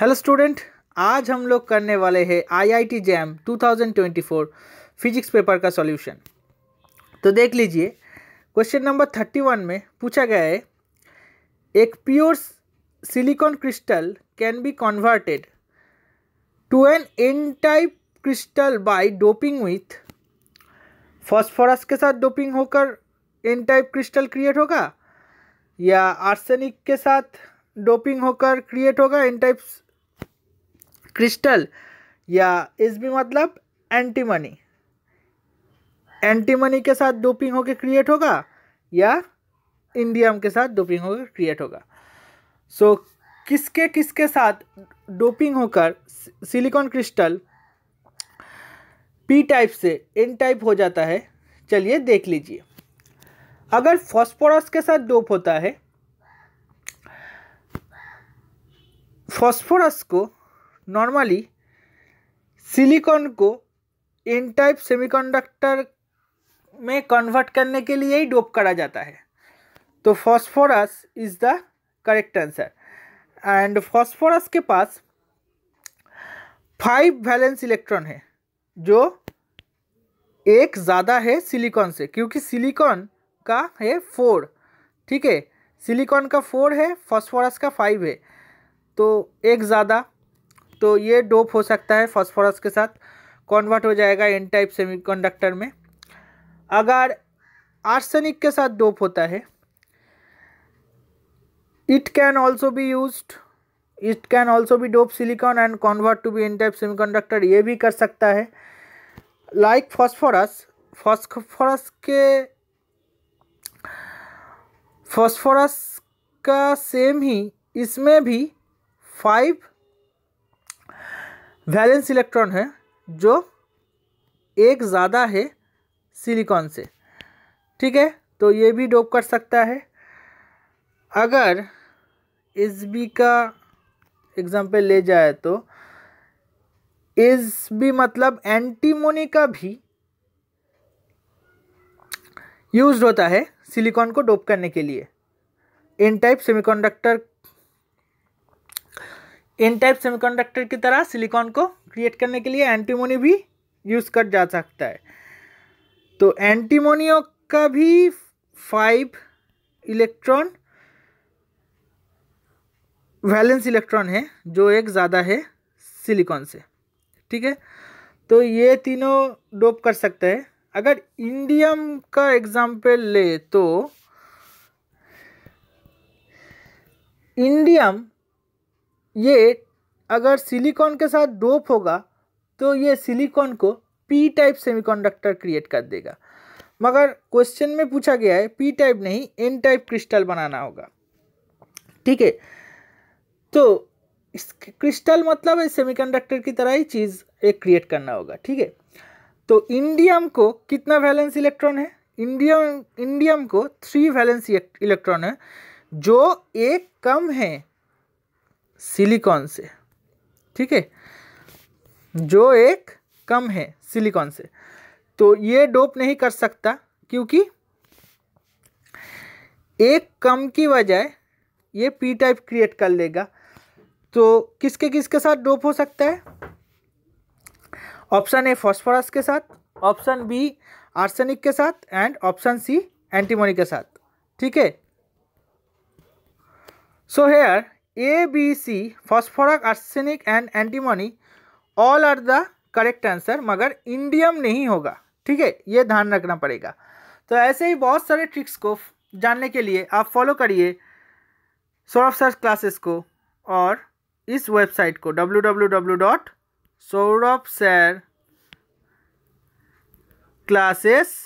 hello student आज हम लोग करने वाले हैं आईआईटी जैम 2024 फिजिक्स पेपर का सॉल्यूशन तो देख लीजिए क्वेश्चन नंबर 31 में पूछा गया है एक pure silicon crystal can be converted to an n type crystal by doping with phosphorus के साथ डोपिंग होकर एन टाइप क्रिस्टल क्रिएट होगा या आर्सेनिक के साथ डोपिंग होकर क्रिएट होगा एन टाइप्स क्रिस्टल या इस भी मतलब एंटीमनी एंटीमनी के साथ डोपिंग होकर क्रिएट होगा या इंडियम के साथ डोपिंग होकर क्रिएट होगा सो so, किसके किसके साथ डोपिंग होकर सिलिकॉन क्रिस्टल पी टाइप से एन टाइप हो जाता है चलिए देख लीजिए अगर फॉस्फोरस के साथ डोप होता है फॉस्फोरस को नॉर्मली सिलिकॉन को एन टाइप सेमीकंडक्टर में कन्वर्ट करने के लिए ही डोप करा जाता है तो phosphorus is the correct answer and phosphorus के पास फाइव वैलेंस इलेक्ट्रॉन है जो एक ज़्यादा है सिलिकॉन से क्योंकि सिलिकॉन का है फोर ठीक है सिलिकॉन का फोर है फॉस्फोरस का फाइव है तो एक ज़्यादा तो ये डोप हो सकता है फॉस्फोरस के साथ कॉन्वर्ट हो जाएगा एन टाइप सेमी सेमीकंडक्टर में अगर आर्सेनिक के साथ डोप होता है it can also be use it can also be dope silicon and convert to be n type semi ये भी कर सकता है लाइक फॉस्फोरस फॉस्फोरस के फॉस्फोरस का सेम ही इसमें भी फाइव वैलेंस इलेक्ट्रॉन है जो एक ज़्यादा है सिलिकॉन से ठीक है तो ये भी डोप कर सकता है अगर एस बी का एग्ज़ाम्पल ले जाए तो एस बी मतलब एंटीमोनी का भी यूज होता है सिलिकॉन को डोप करने के लिए n type semiconductor n type semiconductor की तरह सिलिकॉन को क्रिएट करने के लिए एंटीमोनी भी यूज़ कर जा सकता है तो एंटीमोनियो का भी फाइव इलेक्ट्रॉन वैलेंस इलेक्ट्रॉन है जो एक ज़्यादा है सिलिकॉन से ठीक है तो ये तीनों डोप कर सकते हैं अगर इंडियम का एग्जाम्पल ले तो इंडियम ये अगर सिलिकॉन के साथ डोप होगा तो ये सिलिकॉन को पी टाइप सेमीकंडक्टर क्रिएट कर देगा मगर क्वेश्चन में पूछा गया है पी टाइप नहीं एन टाइप क्रिस्टल बनाना होगा ठीक है तो क्रिस्टल मतलब है सेमीकंडक्टर की तरह ही चीज़ एक क्रिएट करना होगा ठीक है तो इंडियम को कितना वैलेंस इलेक्ट्रॉन है इंडियम इंडियम को थ्री वैलेंस इलेक्ट्रॉन है जो एक कम है सिलिकॉन से ठीक है जो एक कम है सिलिकॉन से तो ये डोप नहीं कर सकता क्योंकि एक कम की वजह ये पी टाइप क्रिएट कर लेगा तो किसके किसके साथ डोप हो सकता है ऑप्शन ए फॉस्फोरस के साथ ऑप्शन बी आर्सेनिक के साथ एंड ऑप्शन सी एंटीमोनी के साथ ठीक है so here A B C phosphorus arsenic and antimony all are the correct answer मगर इंडियम नहीं होगा ठीक है ये ध्यान रखना पड़ेगा तो ऐसे ही बहुत सारे ट्रिक्स को जानने के लिए आप फॉलो करिए सौरभ सर क्लासेस को और इस वेबसाइट को W W W dot Saurabh sir classes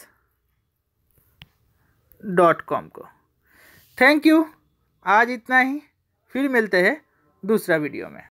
dot com को थैंक यू आज इतना ही फिर मिलते हैं दूसरा वीडियो में